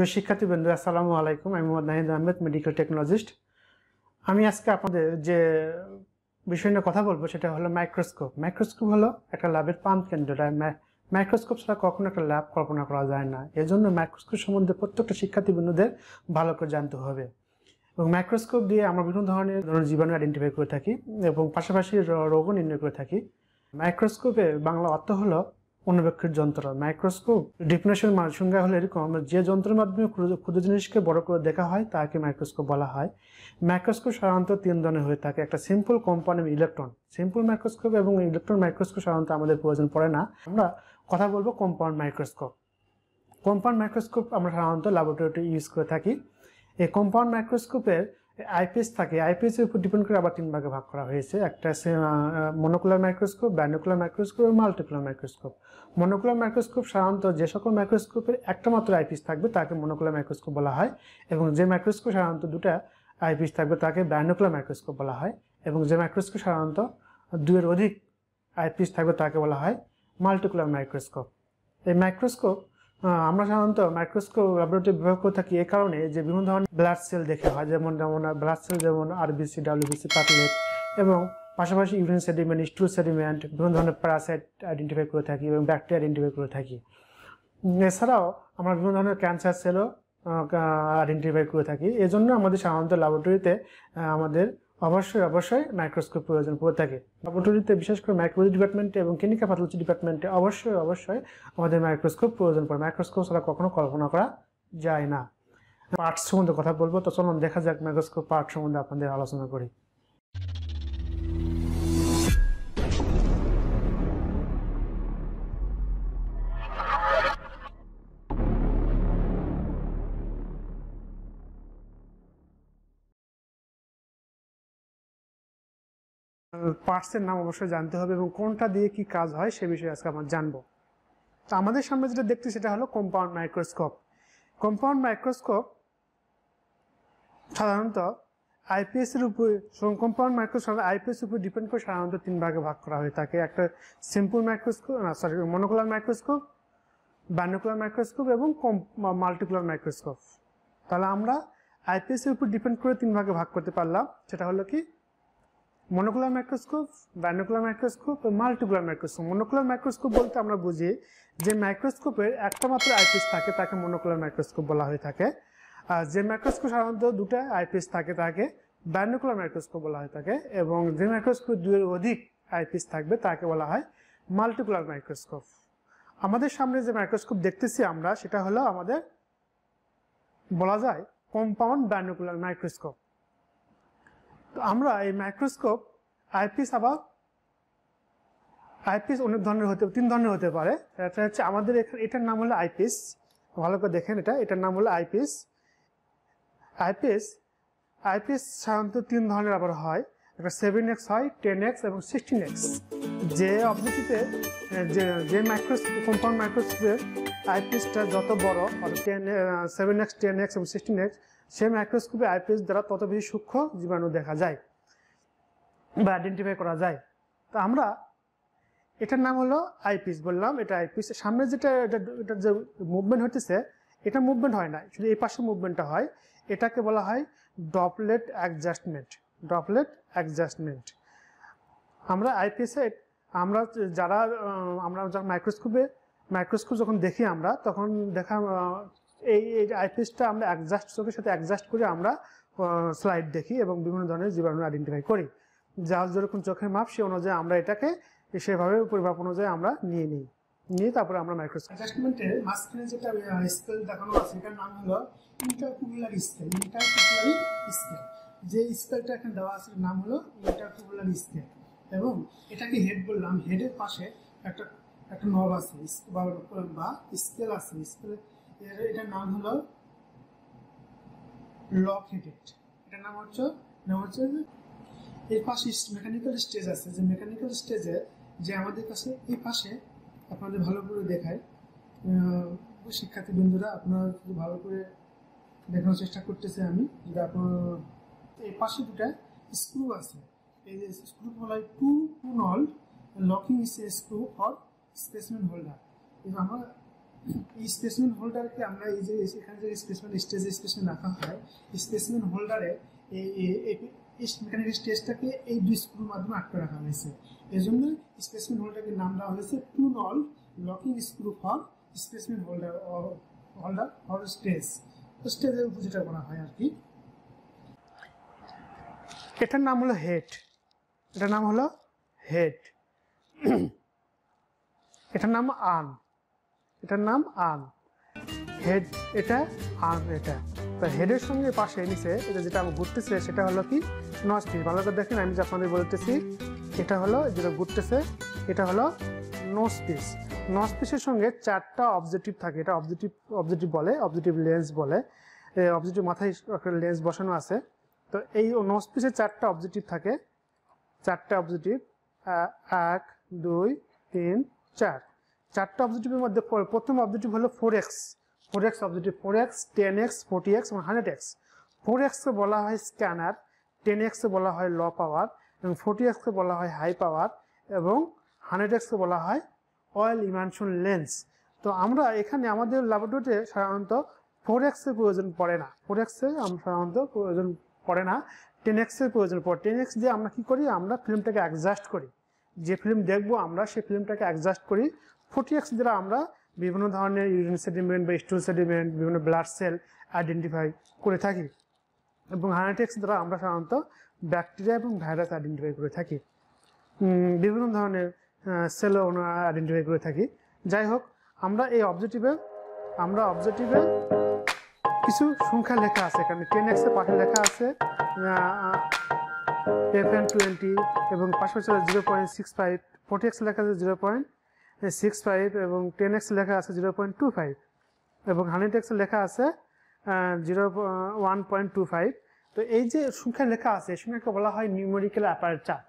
প্রিয় বন্ধু আসসালামু আলাইকুম আমি মোহাম্মদ নাহিদ আহমেদ মেডিকেল টেকনোলজিস্ট আমি আজকে আপনাদের যে বিষয় নিয়ে কথা বলবো সেটা হলো মাইক্রোস্কোপ মাইক্রোস্কোপ হলো একটা ল্যাবের পাম্প কেন্দ্র মাইক্রোস্কোপ ছাড়া কখনো একটা ল্যাব কল্পনা করা যায় না এজন্য মাইক্রোস্কোপ সম্বন্ধে প্রত্যেকটা শিক্ষার্থী বন্ধুদের ভালো করে জানতে হবে এবং মাইক্রোস্কোপ দিয়ে আমরা বিভিন্ন ধরনের ধরনের জীবাণু আইডেন্টিফাই করে থাকি এবং পাশাপাশি রোগও নির্ণয় করে থাকি মাইক্রোস্কোপে বাংলা অর্থ হলো অনুবেক্ষিক যন্ত্র মাইক্রোস্কোপ ডিফিনেশন সংজ্ঞা হলো এরকম আমরা যে যন্ত্রের মাধ্যমে ক্ষুদ্র জিনিসকে বড় করে দেখা হয় তাকে মাইক্রোস্কোপ বলা হয় মাইক্রোস্কোপ সাধারণত তিন ধরনের হয়ে থাকে একটা simple company electron simple microscope এবং ইলেকট্রন মাইক্রোস্কোপ সাধারণত আমাদের প্রয়োজন পড়ে না আমরা কথা বলবো কম্পাউন্ড মাইক্রোস্কোপ কম্পাউন্ড মাইক্রোস্কোপ আমরা সাধারণত ল্যাবরেটরিতে ইউজ করে থাকি এই কম্পাউন্ড মাইক্রোস্কোপের আইপিএস থাকে আইপিএসের উপর ডিপেন্ড করে আবার তিন ভাগে ভাগ করা হয়েছে একটা আছে মনোকুলার মাইক্রোস্কোপ ব্যানোকুলার মাইক্রোস্কোপ এবং মাল্টিকুলার মাইক্রোস্কোপ মনোকুলার মাইক্রোস্কোপ সাধারণত যে সকল মাইক্রোস্কোপের একটা মাত্র আইপিএস থাকবে তাকে মনোকুলার মাইক্রোস্কোপ বলা হয় এবং যে মাইক্রোস্কোপ সাধারণত দুটা আইপিএস থাকবে তাকে ব্যানোকুলার মাইক্রোস্কোপ বলা হয় এবং যে মাইক্রোস্কোপ সাধারণত দুয়ের অধিক আইপিএস থাকবে তাকে বলা হয় মাল্টিকুলার মাইক্রোস্কোপ এই মাইক্রোস্কোপ আমরা সাধারণত মাইক্রোস্কোপ ল্যাবরেটরি ব্যবহার করে থাকি এ কারণে যে বিভিন্ন ধরনের ব্লাড সেল দেখে হয় যেমন যেমন ব্লাড সেল যেমন আরবিসি ডাব্লিউবিসি প্লাটলেট এবং পাশাপাশি ইউরিন সেডিমেন্ট স্টুল সেডিমেন্ট বিভিন্ন ধরনের প্যারাসাইট আইডেন্টিফাই করে থাকি এবং ব্যাকটেরিয়া আইডেন্টিফাই করে থাকি এছাড়াও আমরা বিভিন্ন ধরনের ক্যান্সার সেলও আইডেন্টিফাই করে থাকি এজন্য আমাদের সাধারণত ল্যাবরেটরিতে আমাদের অবশ্যই অবশ্যই মাইক্রোস্কোপ প্রয়োজন পড়ে থাকে ল্যাবরেটরিতে বিশেষ করে মাইক্রোলজি ডিপার্টমেন্টে এবং ক্লিনিক্যাল প্যাথোলজি ডিপার্টমেন্টে অবশ্যই অবশ্যই আমাদের মাইক্রোস্কোপ প্রয়োজন পড়ে মাইক্রোস্কোপ ছাড়া কখনো কল্পনা করা যায় না পার্ট সম্বন্ধে কথা বলবো তো চলুন দেখা যাক মাইক্রোস্কোপ পার্ট সম্বন্ধে আপনাদের আলোচনা করি পার্টসের নাম অবশ্যই জানতে হবে এবং কোনটা দিয়ে কি কাজ হয় সে বিষয়ে আজকে আমরা জানবো তো আমাদের সামনে যেটা দেখতে সেটা হলো কম্পাউন্ড মাইক্রোস্কোপ কম্পাউন্ড মাইক্রোস্কোপ সাধারণত আইপিএসের উপর কম্পাউন্ড মাইক্রোস্কোপ আইপিএস উপর ডিপেন্ড করে সাধারণত তিন ভাগে ভাগ করা হয়ে থাকে একটা সিম্পল মাইক্রোস্কোপ না sorry monocular microscope binocular microscope এবং মাল্টিকুলার মাইক্রোস্কোপ তাহলে আমরা আইপিএসের উপর ডিপেন্ড করে তিন ভাগে ভাগ করতে পারলাম সেটা হলো কি মনোকুলার মাইক্রোস্কোপ বাইনোকুলার মাইক্রোস্কোপ ও মাল্টিকুলার মাইক্রোস্কোপ মনোকুলার মাইক্রোস্কোপ বলতে আমরা বুঝি যে মাইক্রোস্কোপের একটা মাত্র আইপিস থাকে তাকে মনোকুলার মাইক্রোস্কোপ বলা হয়ে থাকে আর যে মাইক্রোস্কোপ সাধারণত দুটা আইপিস থাকে তাকে বাইনোকুলার মাইক্রোস্কোপ বলা হয়ে থাকে এবং যে মাইক্রোস্কোপ দুয়ের অধিক আইপিস থাকবে তাকে বলা হয় মাল্টিকুলার মাইক্রোস্কোপ আমাদের সামনে যে মাইক্রোস্কোপ দেখতেছি আমরা সেটা হলো আমাদের বলা যায় কম্পাউন্ড বাইনোকুলার মাইক্রোস্কোপ তো আমরা এই মাইক্রোস্কোপ আইপিস আবার আইপিস অনেক ধরনের হতে তিন ধরনের হতে পারে এটা হচ্ছে আমাদের এখানে এটার নাম হলো আইপিস ভালো করে দেখেন এটা এটার নাম হলো আইপিস আইপিএস আইপিএস সাধারণত তিন ধরনের আবার হয় একটা সেভেন এক্স হয় টেন এক্স এবং সিক্সটিন এক্স যে অবজেক্টিতে যে যে মাইক্রোস কম্পাউন্ড মাইক্রোসিপে আইপিএসটা যত বড় অর্থাৎ ten seven x ten x এবং সিক্সটিন এক্স সেই মাইক্রোস্কোপে আইপিএস দ্বারা তত বেশি সূক্ষ্ম জীবাণু দেখা যায় বা আইডেন্টিফাই করা যায় তো আমরা এটার নাম হলো আইপিস বললাম এটা আইপিস সামনে যেটা এটা যে মুভমেন্ট হতেছে এটা মুভমেন্ট হয় না শুধু এই পাশে মুভমেন্টটা হয় এটাকে বলা হয় ডপলেট অ্যাডজাস্টমেন্ট ডপলেট অ্যাডজাস্টমেন্ট আমরা আইপিএসে আমরা যারা আমরা যখন মাইক্রোস্কোপে মাইক্রোস্কোপ যখন দেখি আমরা তখন দেখা এই এই আইপিসটা আমরা অ্যাডজাস্ট চোখের সাথে অ্যাডজাস্ট করে আমরা স্লাইড দেখি এবং বিভিন্ন ধরনের জীবাণু আইডেন্টিফাই করি যা যেরকম চোখের মাপ সে অনুযায়ী আমরা এটাকে সেভাবে পরিমাপ অনুযায়ী আমরা নিয়ে নিই নিয়ে তারপরে আমরা মাইক্রোস্কোপ মাঝখানে যেটা স্কেল দেখানো আছে এটার নাম হলো ইন্টারকুবুলার স্কেল ইন্টারকুবুলার স্কেল যে স্কেলটা এখানে দেওয়া আছে নাম হলো ইন্টারকুবুলার স্কেল এবং এটাকে হেড বললাম হেডের পাশে একটা একটা নব আছে বা স্কেল আছে স্কেল এটার নাম হলো লক হেডেড এটার নাম হচ্ছে নাম হচ্ছে এর পাশে মেকানিক্যাল স্টেজ আছে যে মেকানিক্যাল স্টেজে যে আমাদের কাছে এই পাশে আপনাদের ভালো করে দেখায় শিক্ষার্থী বন্ধুরা আপনারা যদি ভালো করে দেখানোর চেষ্টা করতেছে আমি যদি আপনার এই পাশে দুটা স্ক্রু আছে এই যে screw like two two and locking is a screw or specimen holder এবং আমরা এই স্পেসমেন্ট হোল্ডারকে আমরা এই যে এখানে যে স্পেসমেন্ট স্টেজে স্পেসমেন্ট রাখা হয় স্পেসমেন্ট হোল্ডারে এই মেকানিক্যাল স্টেজটাকে এই দুই স্ক্রুর মাধ্যমে আটকে রাখা হয়েছে এই জন্য স্পেসমেন্ট হোল্ডারকে নাম দেওয়া হয়েছে টু নল locking screw for specimen holder holder for stage স্টেজের উপর যেটা করা হয় আর কি এটার নাম হলো হেড এটার নাম হলো হেড এটার নাম আন এটার নাম আন হেড এটা আন এটা তা হেডের সঙ্গে পাশে নিচে এটা যেটা আমি ঘুরতেছে সেটা হলো কি নস্টি ভালো করে দেখেন আমি যে আপনাদের বলতেছি এটা হলো যেটা ঘুরতেছে এটা হলো নর্থ নসপিসের সঙ্গে চারটা অবজেক্টিভ থাকে এটা অবজেক্টিভ অবজেক্টিভ বলে অবজেক্টিভ লেন্স বলে অবজেক্টিভ মাথায় লেন্স বসানো আছে তো এই নসপিসের চারটা অবজেক্টিভ থাকে চারটা অবজেক্টিভ এক দুই তিন চার চারটা অবজেক্টিভের মধ্যে প্রথম অবজেক্টিভ হলো four x four x objective four x ten x forty x এবং হান্ড্রেড এক্স ফোর এক্সকে বলা হয় স্ক্যানার টেন এক্সকে বলা হয় ল পাওয়ার এবং ফোর্টি এক্সকে বলা হয় হাই পাওয়ার এবং হান্ড্রেড এক্সকে বলা হয় অয়েল ইমানশন লেন্স তো আমরা এখানে আমাদের ল্যাবরেটরিতে সাধারণত ফোর এক্সের প্রয়োজন পড়ে না ফোর এক্সে আমরা সাধারণত প্রয়োজন পড়ে না টেন এক্সের প্রয়োজন পড়ে টেন এক্স দিয়ে আমরা কি করি আমরা ফিল্মটাকে অ্যাডজাস্ট করি যে ফিল্ম দেখবো আমরা সেই ফিল্মটাকে অ্যাডজাস্ট করি ফোর্টি এক্স দ্বারা আমরা বিভিন্ন ধরনের ইউরিন সেডিমেন্ট বা স্টোন সেডিমেন্ট বিভিন্ন ব্লাড সেল আইডেন্টিফাই করে থাকি এবং হার্টেক্স দ্বারা আমরা সাধারণত ব্যাকটেরিয়া এবং ভাইরাস আইডেন্টিফাই করে থাকি বিভিন্ন ধরনের সেলও আইডেন্টিফাই করে থাকি যাই হোক আমরা এই অবজেক্টিভে আমরা অবজেক্টিভে কিছু সংখ্যা লেখা আছে এখানে টেন এক্সের পাশে লেখা আছে এফ এন টোয়েন্টি এবং পাশাপাশি zero point six five forty x লেখা আছে জিরো পয়েন্ট সিক্স ফাইভ এবং টেন এক্স লেখা আছে জিরো পয়েন্ট টু ফাইভ এবং হান্ড্রেড এক্সের লেখা আছে zero one point two five তো এই যে সংখ্যা লেখা আছে এই সংখ্যাকে বলা হয় নিউমেরিক্যাল অ্যাপারেচার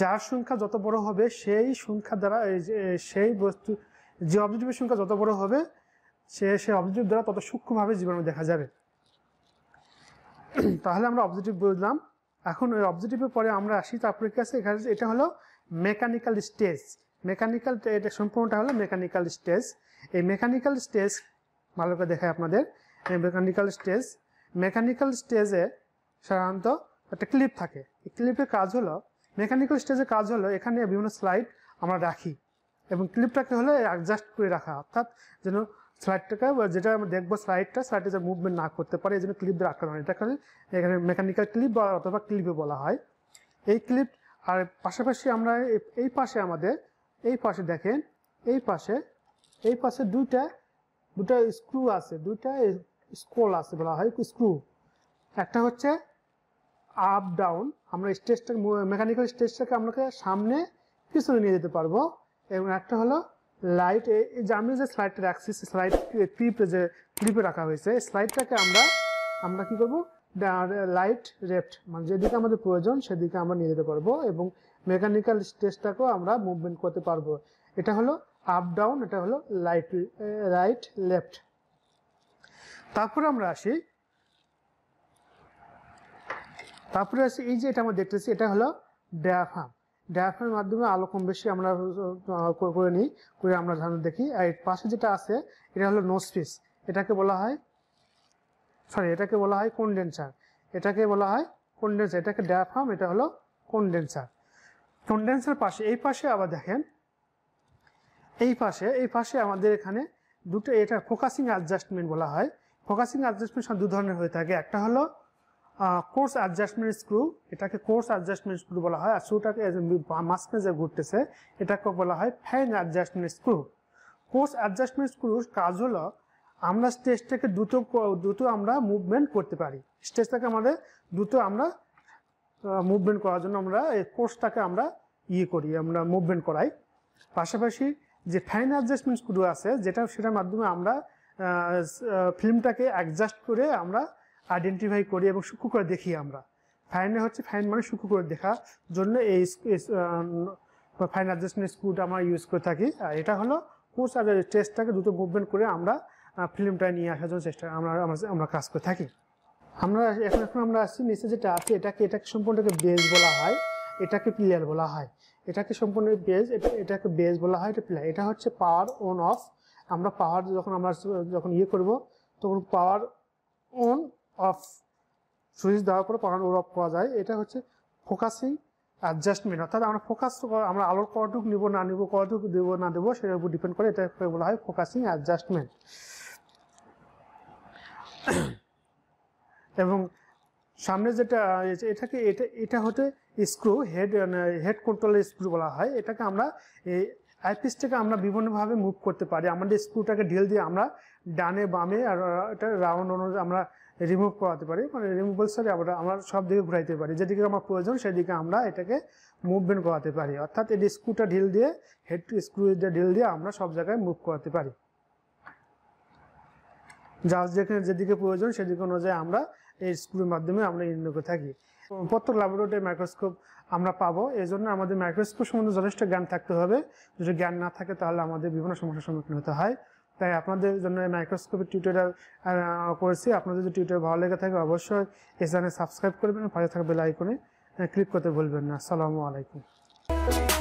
যার সংখ্যা যত বড় হবে সেই সংখ্যা দ্বারা সেই বস্তু যে অবজেক্টিভের সংখ্যা যত বড় হবে সে সে অবজেক্টিভ দ্বারা তত সূক্ষ্মভাবে জীবাণু দেখা যাবে তাহলে আমরা অবজেক্টিভ বুঝলাম এখন ওই অবজেক্টিভের পরে আমরা আসি তারপরে কি আছে এখানে এটা হলো মেকানিক্যাল স্টেজ মেকানিক্যাল এটা সম্পূর্ণটা হলো মেকানিক্যাল স্টেজ এই মেকানিক্যাল স্টেজ ভালো করে দেখায় আপনাদের মেকানিক্যাল স্টেজ মেকানিক্যাল স্টেজে সাধারণত একটা ক্লিপ থাকে এই ক্লিপের কাজ হলো মেকানিক্যাল স্টেজের কাজ হলো এখানে বিভিন্ন স্লাইড আমরা রাখি এবং ক্লিপটাকে হলো অ্যাডজাস্ট করে রাখা অর্থাৎ যেন স্লাইডটাকে যেটা আমরা দেখবো স্লাইডটা স্লাইডটা যে মুভমেন্ট না করতে পারে এই জন্য ক্লিপ দিয়ে আটকানো হয় এটাকে এখানে মেকানিক্যাল ক্লিপ বা অথবা ক্লিপে বলা হয় এই ক্লিপ আর পাশাপাশি আমরা এই পাশে আমাদের এই পাশে দেখেন এই পাশে এই পাশে দুইটা দুটা স্ক্রু আছে দুইটা স্কোল আছে বলা হয় স্ক্রু একটা হচ্ছে আপ ডাউন আমরা স্টেজটা মেকানিক্যাল স্টেজটাকে আমাকে সামনে পিছনে নিয়ে যেতে পারবো এবং একটা হলো লাইট যে আমি যে স্লাইডটা রাখছি স্লাইড ক্লিপে যে ক্লিপে রাখা হয়েছে স্লাইডটাকে আমরা আমরা কি করব লাইট রেফট মানে যেদিকে আমাদের প্রয়োজন সেদিকে আমরা নিয়ে যেতে পারবো এবং মেকানিক্যাল স্টেজটাকেও আমরা মুভমেন্ট করতে পারবো এটা হলো আপ ডাউন এটা হলো লাইট রাইট লেফট তারপরে আমরা আসি তারপরে আসি এই যে এটা আমরা দেখতেছি এটা হলো ড্যাফাম ডায়াফ্রামের মাধ্যমে আলো কম বেশি আমরা করে নিই করে আমরা ধারণা দেখি আর এর পাশে যেটা আছে এটা হলো নোজ পিস এটাকে বলা হয় সরি এটাকে বলা হয় কনডেন্সার এটাকে বলা হয় কনডেন্সার এটাকে ডায়াফ্রাম এটা হলো কনডেন্সার কনডেন্সার পাশে এই পাশে আবার দেখেন এই পাশে এই পাশে আমাদের এখানে দুটো এটা ফোকাসিং অ্যাডজাস্টমেন্ট বলা হয় ফোকাসিং অ্যাডজাস্টমেন্ট দু ধরনের হয়ে থাকে একটা হলো কোর্স অ্যাডজাস্টমেন্ট স্ক্রু এটাকে কোর্স অ্যাডজাস্টমেন্ট স্ক্রু বলা হয় আর স্ক্রুটাকে মাঝখানে যে ঘুরতেছে এটাকে বলা হয় fine adjustment screw coarse adjustment স্ক্রুর কাজ হলো আমরা স্টেজটাকে দ্রুত দ্রুত আমরা মুভমেন্ট করতে পারি স্টেজটাকে আমাদের দ্রুত আমরা মুভমেন্ট করার জন্য আমরা এই কোর্সটাকে আমরা ইয়ে করি আমরা মুভমেন্ট করাই পাশাপাশি যে ফ্যান অ্যাডজাস্টমেন্ট স্ক্রু আছে যেটা সেটার মাধ্যমে আমরা ফিল্মটাকে অ্যাডজাস্ট করে আমরা আইডেন্টিফাই করি এবং সূক্ষ্ম করে দেখি আমরা ফাইনে হচ্ছে ফাইন মানে সূক্ষ্ম করে দেখা জন্য এই ফাইন অ্যাডজাস্টমেন্ট স্কুট আমরা ইউজ করে থাকি আর এটা হলো কোচ আর টেস্টটাকে দুটো মুভমেন্ট করে আমরা ফিল্মটা নিয়ে আসার জন্য চেষ্টা আমরা আমরা কাজ করে থাকি আমরা এখন এখন আমরা আসছি নিচে যেটা আছে এটাকে এটাকে সম্পূর্ণটাকে বেস বলা হয় এটাকে প্লেয়ার বলা হয় এটাকে সম্পূর্ণ বেস এটাকে বেস বলা হয় এটা প্লেয়ার এটা হচ্ছে পাওয়ার অন অফ আমরা পাওয়ার যখন আমরা যখন ইয়ে করব তখন পাওয়ার অন অফ সুইচ দেওয়ার পরে পাওয়ার ওর অফ করা যায় এটা হচ্ছে ফোকাসিং অ্যাডজাস্টমেন্ট অর্থাৎ আমরা ফোকাস আমরা আলোর কটুক নিব না নিব কটুক দেব না দেবো সেটার উপর ডিপেন্ড করে এটাকে বলা হয় ফোকাসিং অ্যাডজাস্টমেন্ট এবং সামনে যেটা এটাকে এটা এটা হতে স্ক্রু হেড হেড কন্ট্রোলের স্ক্রু বলা হয় এটাকে আমরা এই আইপিসটাকে আমরা বিভিন্নভাবে মুভ করতে পারি আমাদের স্ক্রুটাকে ঢিল দিয়ে আমরা ডানে বামে আর এটা রাউন্ড অনুযায়ী আমরা রিমুভ করাতে পারি মানে রিমুভেল সারি আমরা আমরা সব দিকে ঘুরাইতে পারি যেদিকে আমার প্রয়োজন সেদিকে আমরা এটাকে মুভমেন্ট করাতে পারি অর্থাৎ এই স্ক্রুটা ঢিল দিয়ে হেড স্ক্রুটা ঢিল দিয়ে আমরা সব জায়গায় মুভ করাতে পারি যা যেখানে যেদিকে প্রয়োজন সেদিকে অনুযায়ী আমরা এই স্ক্রুর মাধ্যমে আমরা নির্ণয় করে থাকি প্রত্যেক ল্যাবরেটরি মাইক্রোস্কোপ আমরা পাবো এই জন্য আমাদের মাইক্রোস্কোপ সম্বন্ধে যথেষ্ট জ্ঞান থাকতে হবে যদি জ্ঞান না থাকে তাহলে আমাদের বিভিন্ন সমস্যার সম্মুখীন হতে হয় তাই আপনাদের জন্য মাইক্রোস্কোপের টিউটোরিয়াল করেছি আপনাদের যদি টিউটোরিয়াল ভালো লেগে থাকে অবশ্যই এই চ্যানেল সাবস্ক্রাইব করবেন পাশে থাকা বেল আইকনে ক্লিক করতে ভুলবেন না আসসালামু আলাইকুম